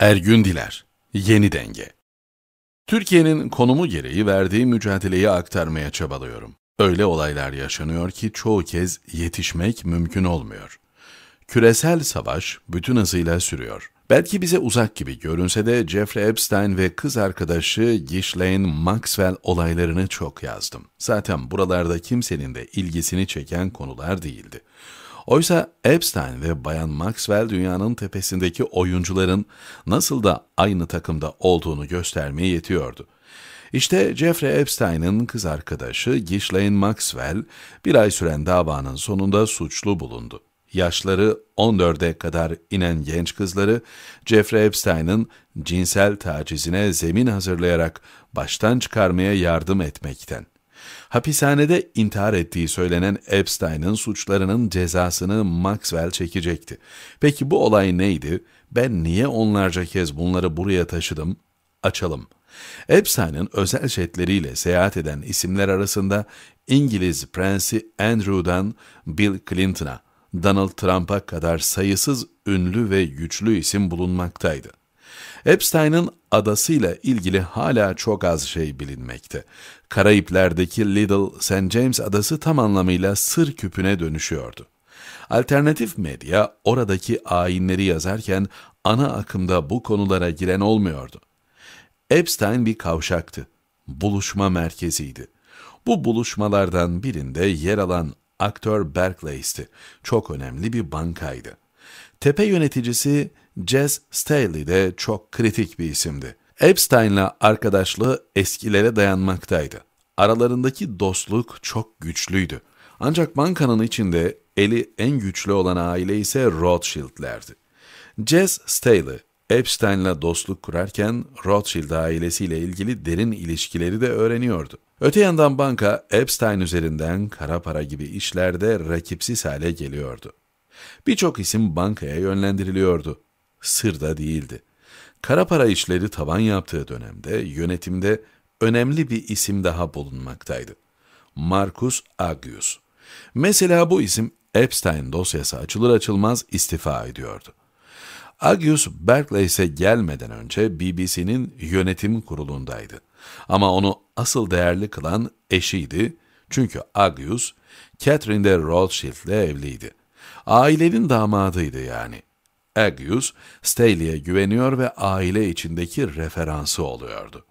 Ergün Diler, Yeni Denge Türkiye'nin konumu gereği verdiği mücadeleyi aktarmaya çabalıyorum. Öyle olaylar yaşanıyor ki çoğu kez yetişmek mümkün olmuyor. Küresel savaş bütün hızıyla sürüyor. Belki bize uzak gibi görünse de Jeffrey Epstein ve kız arkadaşı Ghislaine Maxwell olaylarını çok yazdım. Zaten buralarda kimsenin de ilgisini çeken konular değildi. Oysa Epstein ve Bayan Maxwell dünyanın tepesindeki oyuncuların nasıl da aynı takımda olduğunu göstermeye yetiyordu. İşte Jeffrey Epstein'ın kız arkadaşı Ghislaine Maxwell bir ay süren davanın sonunda suçlu bulundu. Yaşları 14'e kadar inen genç kızları Jeffrey Epstein'ın cinsel tacizine zemin hazırlayarak baştan çıkarmaya yardım etmekten Hapishanede intihar ettiği söylenen Epstein'ın suçlarının cezasını Maxwell çekecekti. Peki bu olay neydi? Ben niye onlarca kez bunları buraya taşıdım? Açalım. Epstein'ın özel jetleriyle seyahat eden isimler arasında İngiliz Prensi Andrew'dan Bill Clinton'a, Donald Trump'a kadar sayısız ünlü ve güçlü isim bulunmaktaydı. Epstein'ın adasıyla ilgili hala çok az şey bilinmekte. Karayipler'deki Little St. James adası tam anlamıyla sır küpüne dönüşüyordu. Alternatif medya oradaki ayinleri yazarken ana akımda bu konulara giren olmuyordu. Epstein bir kavşaktı, buluşma merkeziydi. Bu buluşmalardan birinde yer alan aktör Barclays'ti. Çok önemli bir bankaydı. Tepe yöneticisi Jess Staley de çok kritik bir isimdi. Epstein'la arkadaşlığı eskilere dayanmaktaydı. Aralarındaki dostluk çok güçlüydü. Ancak bankanın içinde eli en güçlü olan aile ise Rothschild'lerdi. Jess Staley, Epstein'la dostluk kurarken Rothschild ailesiyle ilgili derin ilişkileri de öğreniyordu. Öte yandan banka Epstein üzerinden kara para gibi işlerde rakipsiz hale geliyordu. Birçok isim bankaya yönlendiriliyordu sır da değildi. Kara para işleri tavan yaptığı dönemde yönetimde önemli bir isim daha bulunmaktaydı. Marcus Agius. Mesela bu isim Epstein dosyası açılır açılmaz istifa ediyordu. Agius Berkeley'se gelmeden önce BBC'nin yönetim kurulundaydı. Ama onu asıl değerli kılan eşiydi çünkü Agius, Catherine de Rothschild'le evliydi. Ailenin damadıydı yani. Aggius, Staley'e güveniyor ve aile içindeki referansı oluyordu.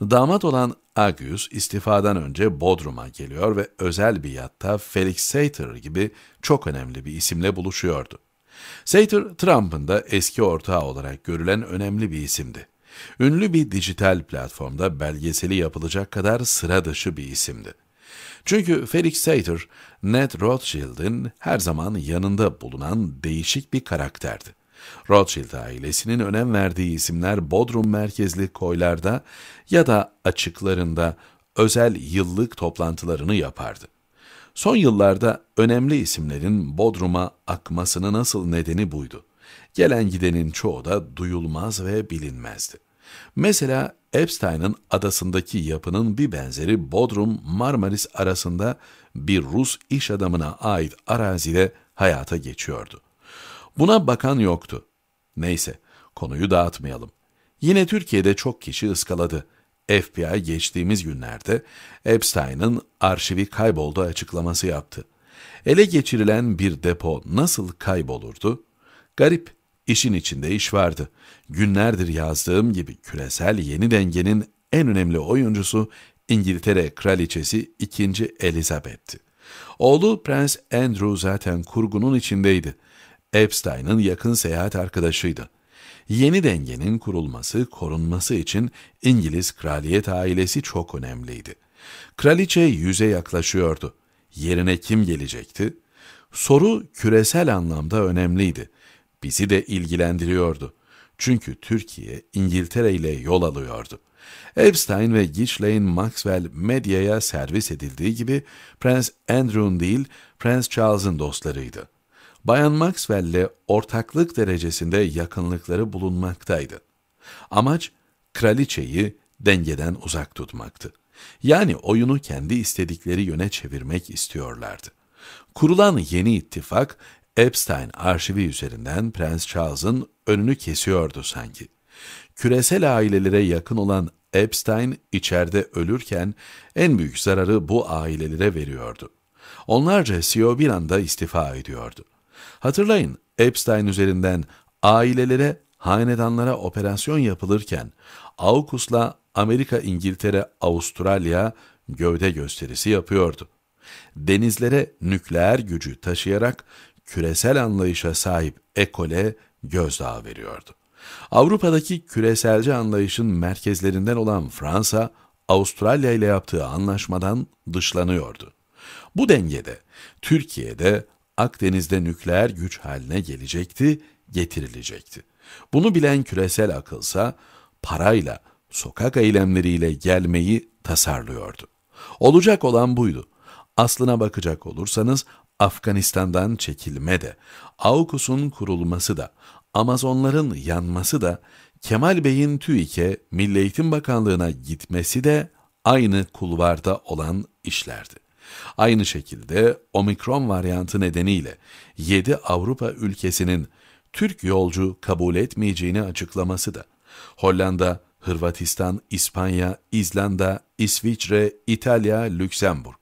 Damat olan Aggius istifadan önce Bodrum'a geliyor ve özel bir yatta Felix Sater gibi çok önemli bir isimle buluşuyordu. Sater, Trump'ın da eski ortağı olarak görülen önemli bir isimdi. Ünlü bir dijital platformda belgeseli yapılacak kadar sıra dışı bir isimdi. Çünkü Felix Sater, Ned Rothschild'in her zaman yanında bulunan değişik bir karakterdi. Rothschild ailesinin önem verdiği isimler Bodrum merkezli koylarda ya da açıklarında özel yıllık toplantılarını yapardı. Son yıllarda önemli isimlerin Bodrum'a akmasının asıl nedeni buydu. Gelen gidenin çoğu da duyulmaz ve bilinmezdi. Mesela Epstein'ın adasındaki yapının bir benzeri Bodrum-Marmaris arasında bir Rus iş adamına ait arazide hayata geçiyordu. Buna bakan yoktu. Neyse, konuyu dağıtmayalım. Yine Türkiye'de çok kişi ıskaladı. FBI geçtiğimiz günlerde Epstein'ın arşivi kayboldu açıklaması yaptı. Ele geçirilen bir depo nasıl kaybolurdu? Garip. İşin içinde iş vardı. Günlerdir yazdığım gibi küresel yeni dengenin en önemli oyuncusu İngiltere Kraliçesi 2. Elizabeth'ti. Oğlu Prens Andrew zaten kurgunun içindeydi. Epstein'ın yakın seyahat arkadaşıydı. Yeni dengenin kurulması, korunması için İngiliz kraliyet ailesi çok önemliydi. Kraliçe yüze yaklaşıyordu. Yerine kim gelecekti? Soru küresel anlamda önemliydi bizi de ilgilendiriyordu. Çünkü Türkiye İngiltere ile yol alıyordu. Epstein ve Ghislaine Maxwell medyaya servis edildiği gibi Prens Andrew'un değil Prens Charles'ın dostlarıydı. Bayan Maxwell'le ortaklık derecesinde yakınlıkları bulunmaktaydı. Amaç kraliçeyi dengeden uzak tutmaktı. Yani oyunu kendi istedikleri yöne çevirmek istiyorlardı. Kurulan yeni ittifak Epstein arşivi üzerinden Prens Charles'ın önünü kesiyordu sanki. Küresel ailelere yakın olan Epstein içeride ölürken en büyük zararı bu ailelere veriyordu. Onlarca CEO bir anda istifa ediyordu. Hatırlayın Epstein üzerinden ailelere, hanedanlara operasyon yapılırken AUKUS'la Amerika, İngiltere, Avustralya gövde gösterisi yapıyordu denizlere nükleer gücü taşıyarak küresel anlayışa sahip ekole gözdağı veriyordu. Avrupa'daki küreselci anlayışın merkezlerinden olan Fransa, Avustralya ile yaptığı anlaşmadan dışlanıyordu. Bu dengede Türkiye'de Akdeniz'de nükleer güç haline gelecekti, getirilecekti. Bunu bilen küresel akılsa parayla, sokak eylemleriyle gelmeyi tasarlıyordu. Olacak olan buydu. Aslına bakacak olursanız Afganistan'dan çekilme de, AUKUS'un kurulması da, Amazonların yanması da, Kemal Bey'in TÜİK'e, Milli Eğitim Bakanlığı'na gitmesi de aynı kulvarda olan işlerdi. Aynı şekilde omikron varyantı nedeniyle 7 Avrupa ülkesinin Türk yolcu kabul etmeyeceğini açıklaması da Hollanda, Hırvatistan, İspanya, İzlanda, İsviçre, İtalya, Lüksemburg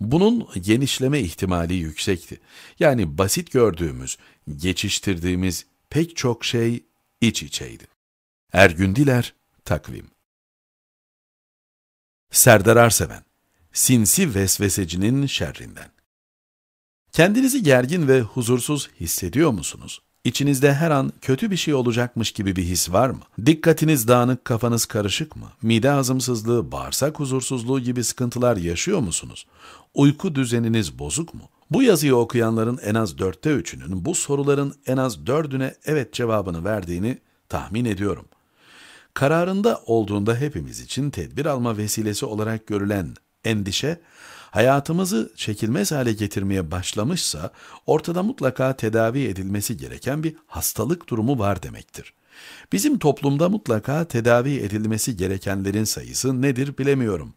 bunun genişleme ihtimali yüksekti. Yani basit gördüğümüz, geçiştirdiğimiz pek çok şey iç içeydi. Ergündiler Takvim Serdar Arseven Sinsi vesvesecinin şerrinden Kendinizi gergin ve huzursuz hissediyor musunuz? İçinizde her an kötü bir şey olacakmış gibi bir his var mı? Dikkatiniz dağınık, kafanız karışık mı? Mide hazımsızlığı, bağırsak huzursuzluğu gibi sıkıntılar yaşıyor musunuz? Uyku düzeniniz bozuk mu? Bu yazıyı okuyanların en az dörtte üçünün bu soruların en az dördüne evet cevabını verdiğini tahmin ediyorum. Kararında olduğunda hepimiz için tedbir alma vesilesi olarak görülen endişe, hayatımızı çekilmez hale getirmeye başlamışsa ortada mutlaka tedavi edilmesi gereken bir hastalık durumu var demektir. Bizim toplumda mutlaka tedavi edilmesi gerekenlerin sayısı nedir bilemiyorum.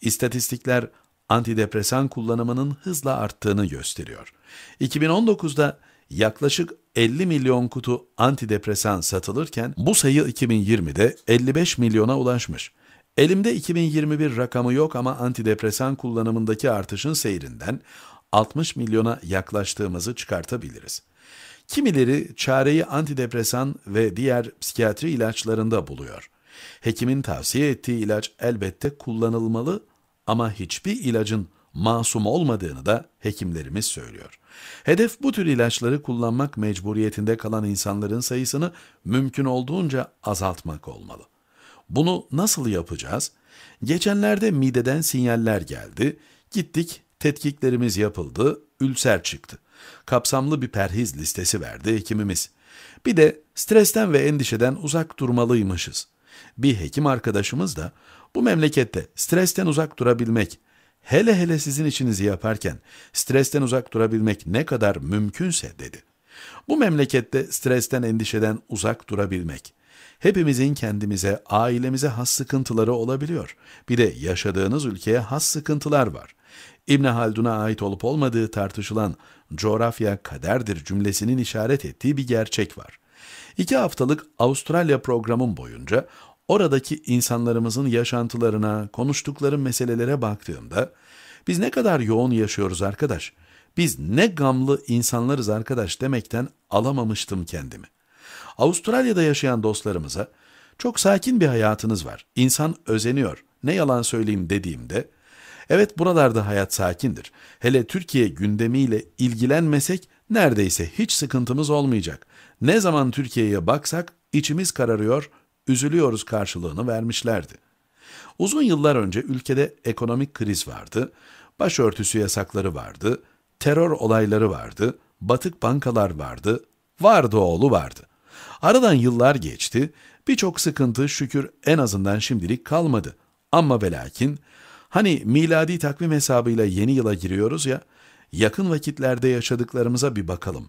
İstatistikler antidepresan kullanımının hızla arttığını gösteriyor. 2019'da yaklaşık 50 milyon kutu antidepresan satılırken bu sayı 2020'de 55 milyona ulaşmış. Elimde 2021 rakamı yok ama antidepresan kullanımındaki artışın seyrinden 60 milyona yaklaştığımızı çıkartabiliriz. Kimileri çareyi antidepresan ve diğer psikiyatri ilaçlarında buluyor. Hekimin tavsiye ettiği ilaç elbette kullanılmalı ama hiçbir ilacın masum olmadığını da hekimlerimiz söylüyor. Hedef bu tür ilaçları kullanmak mecburiyetinde kalan insanların sayısını mümkün olduğunca azaltmak olmalı. Bunu nasıl yapacağız? Geçenlerde mideden sinyaller geldi. Gittik, tetkiklerimiz yapıldı, ülser çıktı. Kapsamlı bir perhiz listesi verdi hekimimiz. Bir de stresten ve endişeden uzak durmalıymışız. Bir hekim arkadaşımız da bu memlekette stresten uzak durabilmek, hele hele sizin işinizi yaparken stresten uzak durabilmek ne kadar mümkünse dedi. Bu memlekette stresten endişeden uzak durabilmek, Hepimizin kendimize, ailemize has sıkıntıları olabiliyor. Bir de yaşadığınız ülkeye has sıkıntılar var. İbn Haldun'a ait olup olmadığı tartışılan coğrafya kaderdir cümlesinin işaret ettiği bir gerçek var. İki haftalık Avustralya programım boyunca oradaki insanlarımızın yaşantılarına, konuştukları meselelere baktığımda biz ne kadar yoğun yaşıyoruz arkadaş, biz ne gamlı insanlarız arkadaş demekten alamamıştım kendimi. Avustralya'da yaşayan dostlarımıza çok sakin bir hayatınız var. İnsan özeniyor. Ne yalan söyleyeyim dediğimde evet buralarda hayat sakindir. Hele Türkiye gündemiyle ilgilenmesek neredeyse hiç sıkıntımız olmayacak. Ne zaman Türkiye'ye baksak içimiz kararıyor, üzülüyoruz karşılığını vermişlerdi. Uzun yıllar önce ülkede ekonomik kriz vardı, başörtüsü yasakları vardı, terör olayları vardı, batık bankalar vardı, vardı oğlu vardı.'' Aradan yıllar geçti, birçok sıkıntı şükür en azından şimdilik kalmadı. Ama ve lakin, hani miladi takvim hesabıyla yeni yıla giriyoruz ya, yakın vakitlerde yaşadıklarımıza bir bakalım.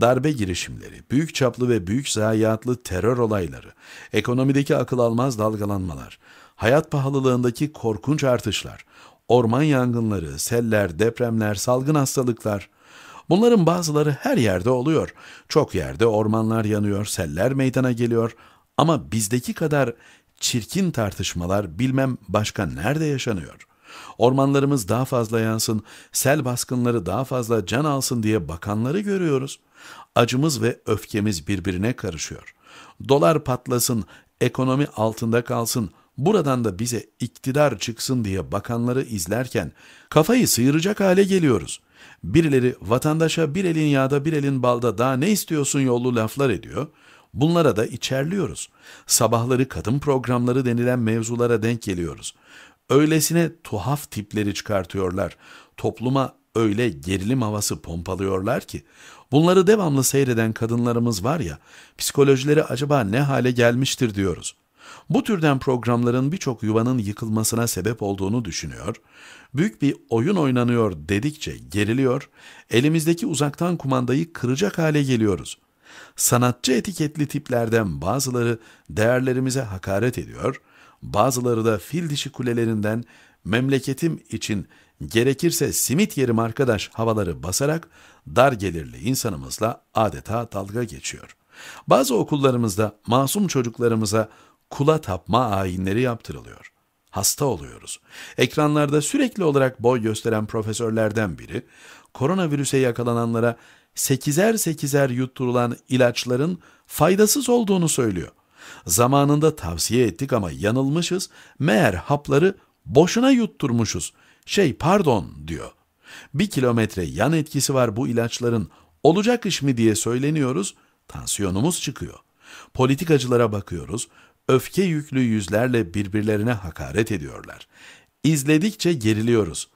Darbe girişimleri, büyük çaplı ve büyük zayiatlı terör olayları, ekonomideki akıl almaz dalgalanmalar, hayat pahalılığındaki korkunç artışlar, orman yangınları, seller, depremler, salgın hastalıklar, Bunların bazıları her yerde oluyor. Çok yerde ormanlar yanıyor, seller meydana geliyor. Ama bizdeki kadar çirkin tartışmalar bilmem başka nerede yaşanıyor. Ormanlarımız daha fazla yansın, sel baskınları daha fazla can alsın diye bakanları görüyoruz. Acımız ve öfkemiz birbirine karışıyor. Dolar patlasın, ekonomi altında kalsın, buradan da bize iktidar çıksın diye bakanları izlerken kafayı sıyıracak hale geliyoruz. Birileri vatandaşa bir elin yağda bir elin balda daha ne istiyorsun yollu laflar ediyor. Bunlara da içerliyoruz. Sabahları kadın programları denilen mevzulara denk geliyoruz. Öylesine tuhaf tipleri çıkartıyorlar. Topluma öyle gerilim havası pompalıyorlar ki bunları devamlı seyreden kadınlarımız var ya psikolojileri acaba ne hale gelmiştir diyoruz. Bu türden programların birçok yuvanın yıkılmasına sebep olduğunu düşünüyor, büyük bir oyun oynanıyor dedikçe geriliyor, elimizdeki uzaktan kumandayı kıracak hale geliyoruz. Sanatçı etiketli tiplerden bazıları değerlerimize hakaret ediyor, bazıları da fil dişi kulelerinden memleketim için gerekirse simit yerim arkadaş havaları basarak dar gelirli insanımızla adeta dalga geçiyor. Bazı okullarımızda masum çocuklarımıza kula tapma ayinleri yaptırılıyor. Hasta oluyoruz. Ekranlarda sürekli olarak boy gösteren profesörlerden biri, koronavirüse yakalananlara 8'er 8'er yutturulan ilaçların faydasız olduğunu söylüyor. Zamanında tavsiye ettik ama yanılmışız, meğer hapları boşuna yutturmuşuz. Şey pardon diyor. Bir kilometre yan etkisi var bu ilaçların, olacak iş mi diye söyleniyoruz, tansiyonumuz çıkıyor. Politikacılara bakıyoruz, öfke yüklü yüzlerle birbirlerine hakaret ediyorlar. İzledikçe geriliyoruz.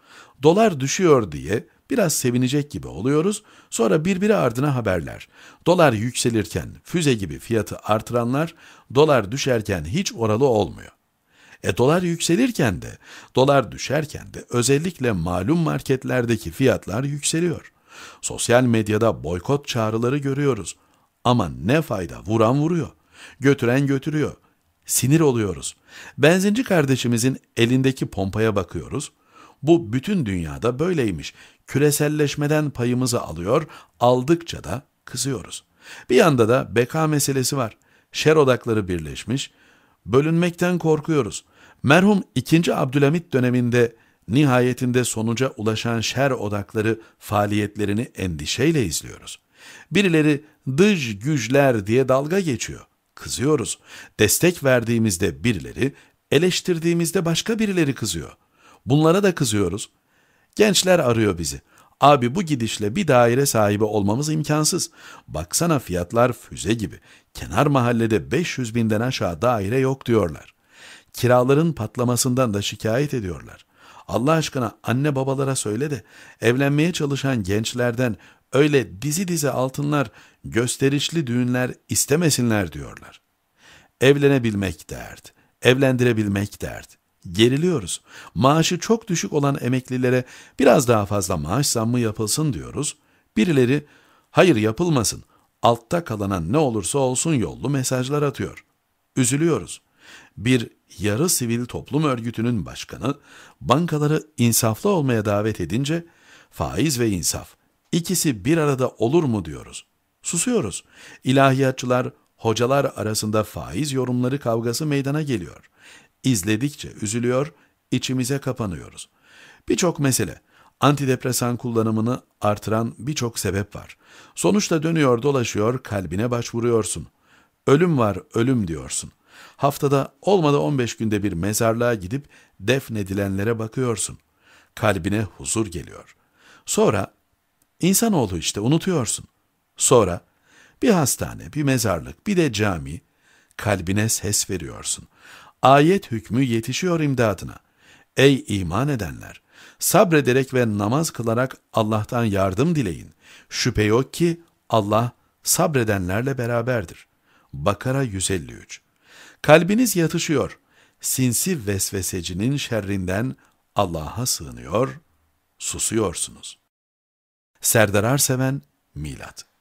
Dolar düşüyor diye biraz sevinecek gibi oluyoruz. Sonra birbiri ardına haberler. Dolar yükselirken füze gibi fiyatı artıranlar, dolar düşerken hiç oralı olmuyor. E dolar yükselirken de, dolar düşerken de özellikle malum marketlerdeki fiyatlar yükseliyor. Sosyal medyada boykot çağrıları görüyoruz. Ama ne fayda vuran vuruyor, götüren götürüyor. Sinir oluyoruz. Benzinci kardeşimizin elindeki pompaya bakıyoruz. Bu bütün dünyada böyleymiş. Küreselleşmeden payımızı alıyor, aldıkça da kızıyoruz. Bir yanda da beka meselesi var. Şer odakları birleşmiş. Bölünmekten korkuyoruz. Merhum 2. Abdülhamit döneminde nihayetinde sonuca ulaşan şer odakları faaliyetlerini endişeyle izliyoruz. Birileri dış güçler diye dalga geçiyor kızıyoruz. Destek verdiğimizde birileri, eleştirdiğimizde başka birileri kızıyor. Bunlara da kızıyoruz. Gençler arıyor bizi. Abi bu gidişle bir daire sahibi olmamız imkansız. Baksana fiyatlar füze gibi. Kenar mahallede 500 binden aşağı daire yok diyorlar. Kiraların patlamasından da şikayet ediyorlar. Allah aşkına anne babalara söyle de evlenmeye çalışan gençlerden öyle dizi dizi altınlar, gösterişli düğünler istemesinler diyorlar. Evlenebilmek dert, evlendirebilmek dert. Geriliyoruz. Maaşı çok düşük olan emeklilere biraz daha fazla maaş zammı yapılsın diyoruz. Birileri, hayır yapılmasın, altta kalana ne olursa olsun yollu mesajlar atıyor. Üzülüyoruz. Bir yarı sivil toplum örgütünün başkanı bankaları insaflı olmaya davet edince faiz ve insaf İkisi bir arada olur mu diyoruz. Susuyoruz. İlahiyatçılar, hocalar arasında faiz yorumları kavgası meydana geliyor. İzledikçe üzülüyor, içimize kapanıyoruz. Birçok mesele, antidepresan kullanımını artıran birçok sebep var. Sonuçta dönüyor dolaşıyor, kalbine başvuruyorsun. Ölüm var, ölüm diyorsun. Haftada olmadı 15 günde bir mezarlığa gidip defnedilenlere bakıyorsun. Kalbine huzur geliyor. Sonra İnsanoğlu işte unutuyorsun. Sonra bir hastane, bir mezarlık, bir de cami, kalbine ses veriyorsun. Ayet hükmü yetişiyor imdadına. Ey iman edenler! Sabrederek ve namaz kılarak Allah'tan yardım dileyin. Şüphe yok ki Allah sabredenlerle beraberdir. Bakara 153 Kalbiniz yatışıyor. Sinsi vesvesecinin şerrinden Allah'a sığınıyor, susuyorsunuz.'' Serdar Arseven, Milat